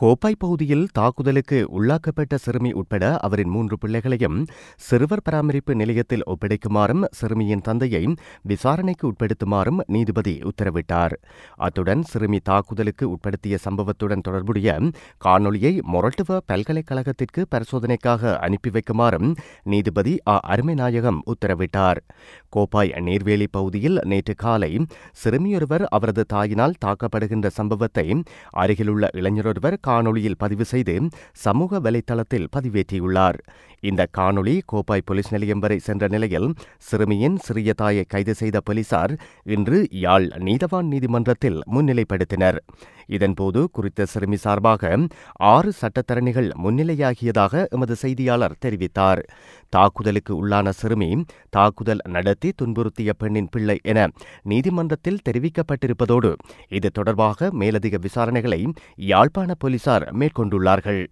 கோப்பாய் பகுதியில் தாக்குதலுக்கு உள்ளாக்கப்பட்ட சிறுமி உட்பட அவரின் மூன்று பிள்ளைகளையும் சிறுவர் பராமரிப்பு நிலையத்தில் ஒப்படைக்குமாறும் சிறுமியின் தந்தையை விசாரணைக்கு உட்படுத்துமாறும் நீதிபதி உத்தரவிட்டார் அத்துடன் சிறுமி தாக்குதலுக்கு உட்படுத்திய சம்பவத்துடன் தொடர்புடைய காணொலியை மொரட்டுவ பல்கலைக்கழகத்திற்கு பரிசோதனைக்காக அனுப்பி வைக்குமாறும் நீதிபதி அ அருமைநாயகம் உத்தரவிட்டார் கோப்பாய் நீர்வேலி பகுதியில் நேற்று காலை சிறுமியொருவர் அவரது தாயினால் தாக்கப்படுகின்ற சம்பவத்தை அருகிலுள்ள இளைஞரொருவர் காணொளியில் பதிவு செய்து சமூக வலைத்தளத்தில் பதிவேற்றியுள்ளார் இந்த காணொளி கோப்பாய் போலீஸ் நிலையம் வரை சென்ற நிலையில் சிறுமியின் சிறிய தாயை கைது செய்த போலீசார் இன்று யாழ் நீதவான் நீதிமன்றத்தில் முன்னிலைப்படுத்தினர் இதன்போது குறித்த சிறுமி சார்பாக ஆறு சட்டத்தரணிகள் முன்னிலையாகியதாக எமது செய்தியாளர் தெரிவித்தார் தாக்குதலுக்கு உள்ளான சிறுமி தாக்குதல் நடத்தி துன்புறுத்திய பெண்ணின் பிள்ளை என நீதிமன்றத்தில் தெரிவிக்கப்பட்டிருப்பதோடு இது தொடர்பாக மேலதிக விசாரணைகளை யாழ்ப்பாண போலீசார் மேற்கொண்டுள்ளார்கள்